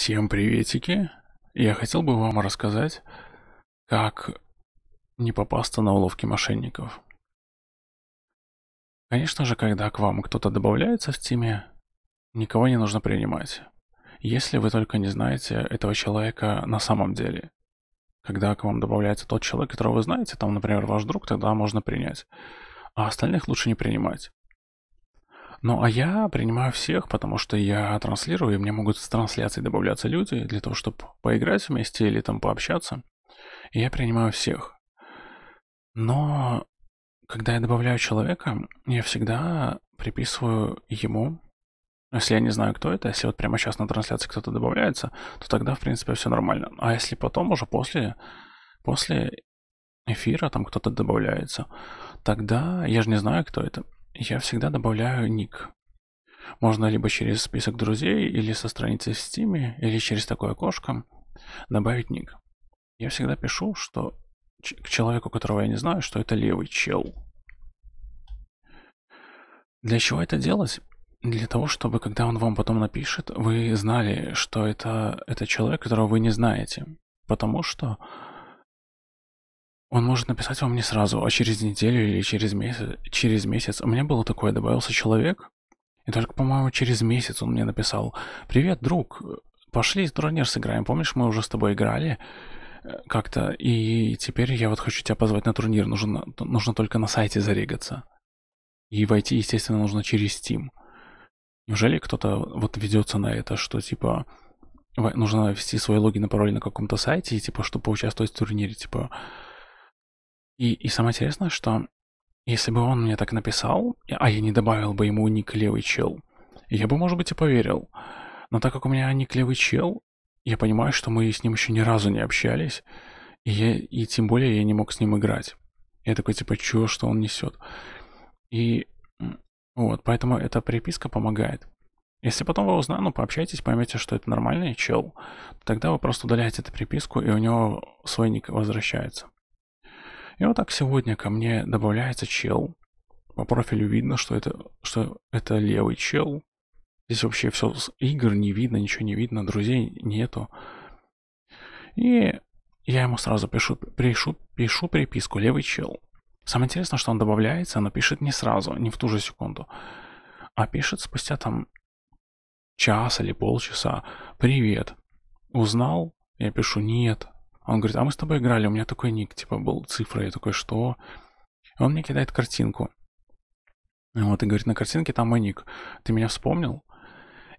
Всем приветики! Я хотел бы вам рассказать, как не попасться на уловки мошенников. Конечно же, когда к вам кто-то добавляется в тиме, никого не нужно принимать, если вы только не знаете этого человека на самом деле. Когда к вам добавляется тот человек, которого вы знаете, там, например, ваш друг, тогда можно принять. А остальных лучше не принимать. Ну, а я принимаю всех, потому что я транслирую, и мне могут с трансляции добавляться люди для того, чтобы поиграть вместе или там пообщаться. И я принимаю всех. Но когда я добавляю человека, я всегда приписываю ему, ну, если я не знаю, кто это, если вот прямо сейчас на трансляции кто-то добавляется, то тогда, в принципе, все нормально. А если потом, уже после, после эфира там кто-то добавляется, тогда я же не знаю, кто это я всегда добавляю ник. Можно либо через список друзей, или со страницы в Steam, или через такое окошко добавить ник. Я всегда пишу, что к человеку, которого я не знаю, что это левый чел. Для чего это делать? Для того, чтобы, когда он вам потом напишет, вы знали, что это, это человек, которого вы не знаете. Потому что он может написать вам не сразу, а через неделю или через месяц. Через месяц. У меня было такое, добавился человек, и только, по-моему, через месяц он мне написал. «Привет, друг, пошли турнир сыграем. Помнишь, мы уже с тобой играли?» э, как-то, и теперь я вот хочу тебя позвать на турнир, нужно, нужно только на сайте зарегаться. И войти, естественно, нужно через Steam. Неужели кто-то вот ведется на это, что типа нужно ввести свой логин и пароль на каком-то сайте, и типа, чтобы поучаствовать в турнире, типа, и, и самое интересное, что если бы он мне так написал, а я не добавил бы ему ник левый чел, я бы, может быть, и поверил. Но так как у меня ник левый чел, я понимаю, что мы с ним еще ни разу не общались, и, я, и тем более я не мог с ним играть. Я такой, типа, чё, что он несет? И вот, поэтому эта переписка помогает. Если потом вы узнали, ну, пообщайтесь, поймете, что это нормальный чел, тогда вы просто удаляете эту приписку, и у него свой ник возвращается. И вот так сегодня ко мне добавляется чел. По профилю видно, что это, что это левый чел. Здесь вообще все с игр не видно, ничего не видно, друзей нету. И я ему сразу пишу, пишу, пишу переписку «Левый чел». Самое интересное, что он добавляется, но пишет не сразу, не в ту же секунду, а пишет спустя там час или полчаса «Привет, узнал?» Я пишу «Нет, он говорит, а мы с тобой играли, у меня такой ник, типа, был цифра, я такой, что? Он мне кидает картинку. Вот, и говорит, на картинке там мой ник. Ты меня вспомнил?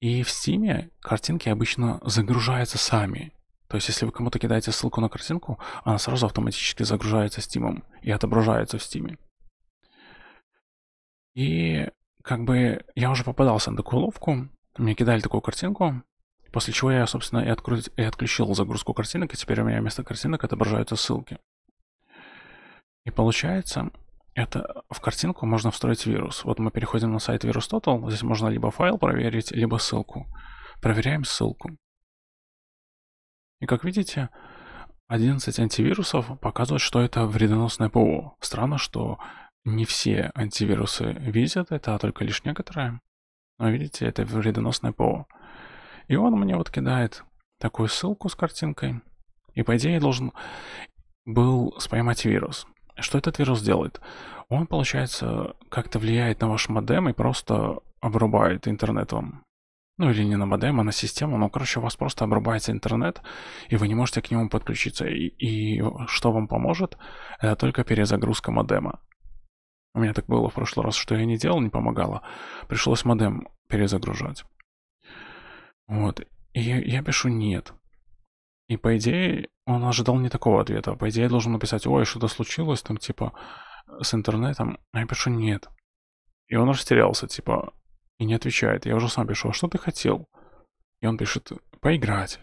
И в Стиме картинки обычно загружаются сами. То есть, если вы кому-то кидаете ссылку на картинку, она сразу автоматически загружается Стимом и отображается в Стиме. И как бы я уже попадался на такую ловку, мне кидали такую картинку, После чего я, собственно, и, откру... и отключил загрузку картинок, и теперь у меня вместо картинок отображаются ссылки. И получается, это в картинку можно встроить вирус. Вот мы переходим на сайт VirusTotal. Здесь можно либо файл проверить, либо ссылку. Проверяем ссылку. И как видите, 11 антивирусов показывают, что это вредоносное ПО. Странно, что не все антивирусы видят это, а только лишь некоторые. Но видите, это вредоносное ПО. И он мне вот кидает такую ссылку с картинкой. И по идее должен был споймать вирус. Что этот вирус делает? Он, получается, как-то влияет на ваш модем и просто обрубает интернет вам. Ну или не на модем, а на систему. Но, ну, короче, у вас просто обрубается интернет, и вы не можете к нему подключиться. И, и что вам поможет? Это только перезагрузка модема. У меня так было в прошлый раз, что я не делал, не помогало. Пришлось модем перезагружать. Вот. И я пишу «нет». И по идее он ожидал не такого ответа. По идее я должен написать «Ой, что-то случилось там типа с интернетом», а я пишу «нет». И он растерялся, типа, и не отвечает. Я уже сам пишу «А что ты хотел?» И он пишет «Поиграть».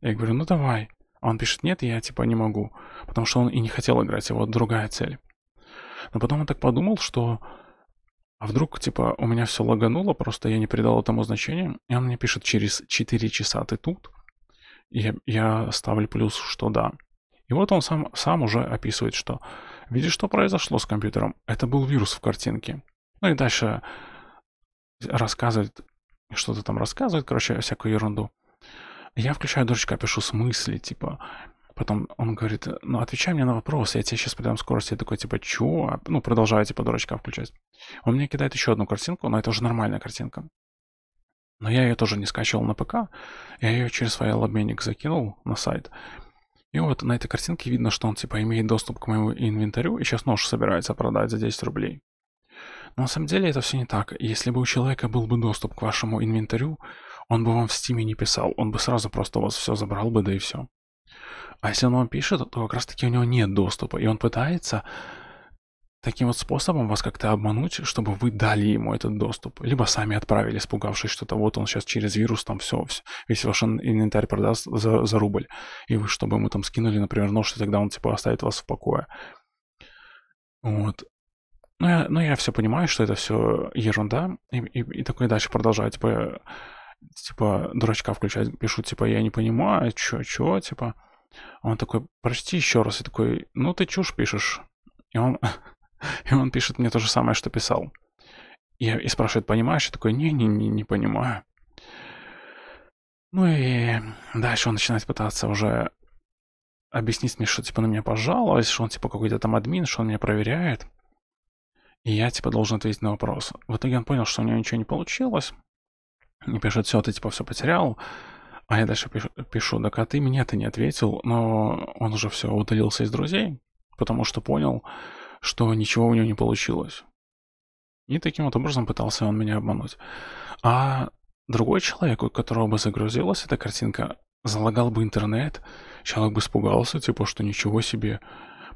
Я говорю «Ну давай». А он пишет «Нет, я типа не могу», потому что он и не хотел играть, его другая цель. Но потом он так подумал, что а вдруг, типа, у меня все лагануло, просто я не придал этому значения, и он мне пишет, через 4 часа ты тут? Я, я ставлю плюс, что да. И вот он сам, сам уже описывает, что видишь, что произошло с компьютером? Это был вирус в картинке. Ну и дальше рассказывает, что-то там рассказывает, короче, всякую ерунду. Я включаю дурачка, пишу смысле, типа, Потом он говорит, ну отвечай мне на вопрос, я тебе сейчас придам скорость. Я такой, типа, чё? Ну, продолжаю, типа, дурачка включать. Он мне кидает еще одну картинку, но это уже нормальная картинка. Но я ее тоже не скачивал на ПК. Я ее через свой обменник закинул на сайт. И вот на этой картинке видно, что он, типа, имеет доступ к моему инвентарю и сейчас нож собирается продать за 10 рублей. Но на самом деле это все не так. Если бы у человека был бы доступ к вашему инвентарю, он бы вам в стиме не писал, он бы сразу просто у вас все забрал бы, да и все. А если он вам пишет, то как раз таки у него нет доступа, и он пытается таким вот способом вас как-то обмануть, чтобы вы дали ему этот доступ, либо сами отправили, испугавшись, что-то вот он сейчас через вирус там все, все весь ваш инвентарь продаст за, за рубль, и вы чтобы ему там скинули, например, нож, и тогда он типа оставит вас в покое. Вот. Но ну, я, но ну, я все понимаю, что это все ерунда, и, и, и такое дальше продолжаю, типа типа, дурачка включать, пишу, типа, я не понимаю, чё, чё, типа. он такой, прости еще раз. И такой, ну ты чушь пишешь. И он, и он пишет мне то же самое, что писал. И, и спрашивает, понимаешь? Я такой, не-не-не, не понимаю. Ну и дальше он начинает пытаться уже объяснить мне, что типа на меня пожаловалось, что он типа какой-то там админ, что он меня проверяет. И я типа должен ответить на вопрос. В итоге он понял, что у него ничего не получилось и пишет, все, ты типа все потерял. А я дальше пишу, пишу так а ты меня-то не ответил, но он уже все удалился из друзей, потому что понял, что ничего у него не получилось. И таким вот образом пытался он меня обмануть. А другой человек, у которого бы загрузилась эта картинка, залагал бы интернет, человек бы испугался, типа, что ничего себе.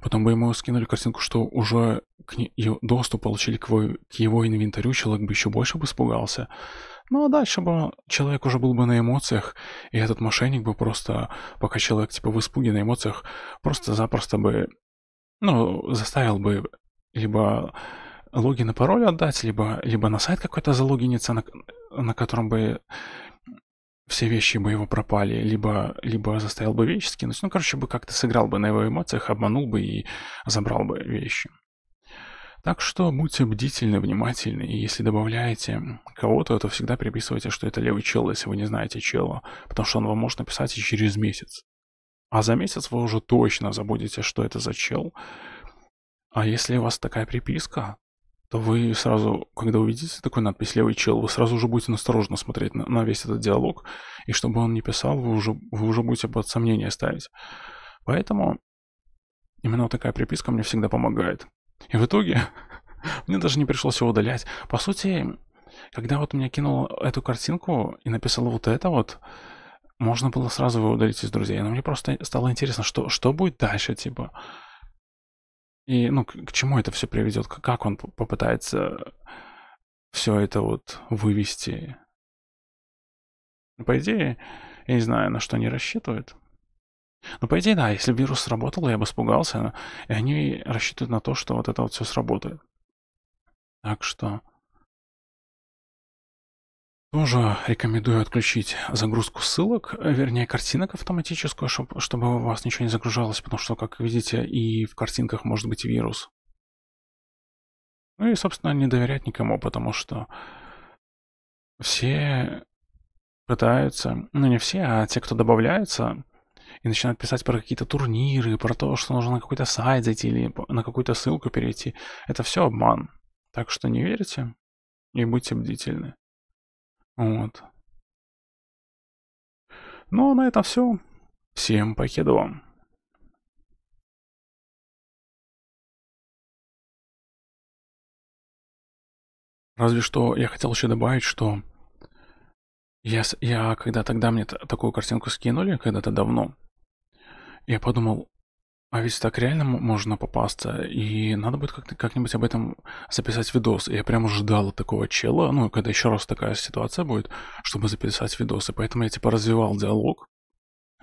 Потом бы ему скинули картинку, что уже к не... доступ получили к его... к его инвентарю, человек бы еще больше бы испугался. Ну а дальше бы человек уже был бы на эмоциях, и этот мошенник бы просто, пока человек типа в испуге на эмоциях, просто-запросто бы, ну, заставил бы либо логин и пароль отдать, либо, либо на сайт какой-то залогиниться, на, на котором бы все вещи бы его пропали, либо, либо заставил бы вещи скинуть. Ну, короче, бы как-то сыграл бы на его эмоциях, обманул бы и забрал бы вещи. Так что будьте бдительны, внимательны, и если добавляете кого-то, то всегда приписывайте, что это левый чел, если вы не знаете чела, потому что он вам может написать и через месяц. А за месяц вы уже точно забудете, что это за чел. А если у вас такая приписка, то вы сразу, когда увидите такой надпись «левый чел», вы сразу уже будете осторожно смотреть на, на весь этот диалог, и чтобы он не писал, вы уже, вы уже будете под сомнение ставить. Поэтому именно такая приписка мне всегда помогает. И в итоге мне даже не пришлось его удалять. По сути, когда вот мне кинул эту картинку и написал вот это вот, можно было сразу его удалить из друзей. Но мне просто стало интересно, что, что будет дальше, типа. И, ну, к, к чему это все приведет? Как он попытается все это вот вывести? По идее, я не знаю, на что они рассчитывают. Ну, по идее, да, если вирус сработал, я бы испугался, и они рассчитывают на то, что вот это вот все сработает. Так что... Тоже рекомендую отключить загрузку ссылок, вернее картинок автоматическую, чтоб, чтобы у вас ничего не загружалось, потому что, как видите, и в картинках может быть вирус. Ну и, собственно, не доверять никому, потому что все пытаются, ну не все, а те, кто добавляется, и начинают писать про какие-то турниры, про то, что нужно на какой-то сайт зайти или на какую-то ссылку перейти. Это все обман. Так что не верите и будьте бдительны. Вот. Ну а на этом все. Всем вам. Разве что я хотел еще добавить, что я, я когда тогда мне такую картинку скинули, когда-то давно, я подумал, а ведь так реально можно попасться, и надо будет как-то, как-нибудь об этом записать видос. И я прям ждал такого чела, ну, когда еще раз такая ситуация будет, чтобы записать видосы. Поэтому я типа развивал диалог,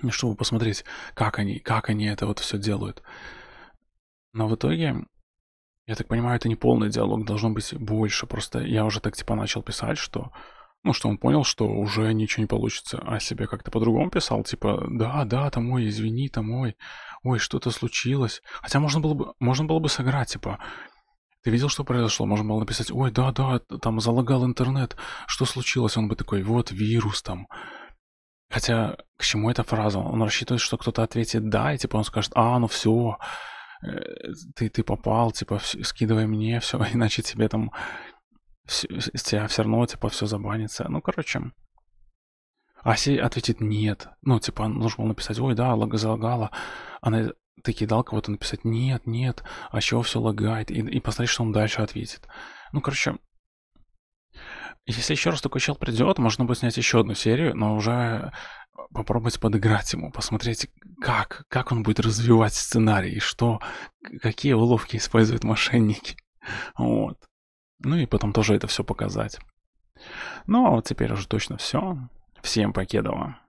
чтобы посмотреть, как они, как они это вот все делают. Но в итоге, я так понимаю, это не полный диалог, должно быть больше. Просто я уже так типа начал писать, что ну, что он понял, что уже ничего не получится, а себе как-то по-другому писал, типа, да, да, там, ой, извини, там, ой, ой, что-то случилось. Хотя можно было бы, можно было бы сыграть, типа, ты видел, что произошло? Можно было написать, ой, да, да, там залагал интернет, что случилось? Он бы такой, вот вирус там. Хотя, к чему эта фраза? Он рассчитывает, что кто-то ответит да, и типа он скажет, а, ну все, э, ты, ты попал, типа, скидывай мне все, иначе тебе там тебя все равно, типа, все забанится. Ну, короче. А Ася ответит нет. Ну, типа, нужно было написать, ой, да, залагала. Она таки дал кого-то написать, нет, нет, а чего все лагает, и, и посмотри, что он дальше ответит. Ну, короче, если еще раз такой чел придет, можно будет снять еще одну серию, но уже попробовать подыграть ему, посмотреть, как, как он будет развивать сценарий, что, какие уловки используют мошенники. Вот. Ну и потом тоже это все показать. Ну, а вот теперь уже точно все. Всем покедова.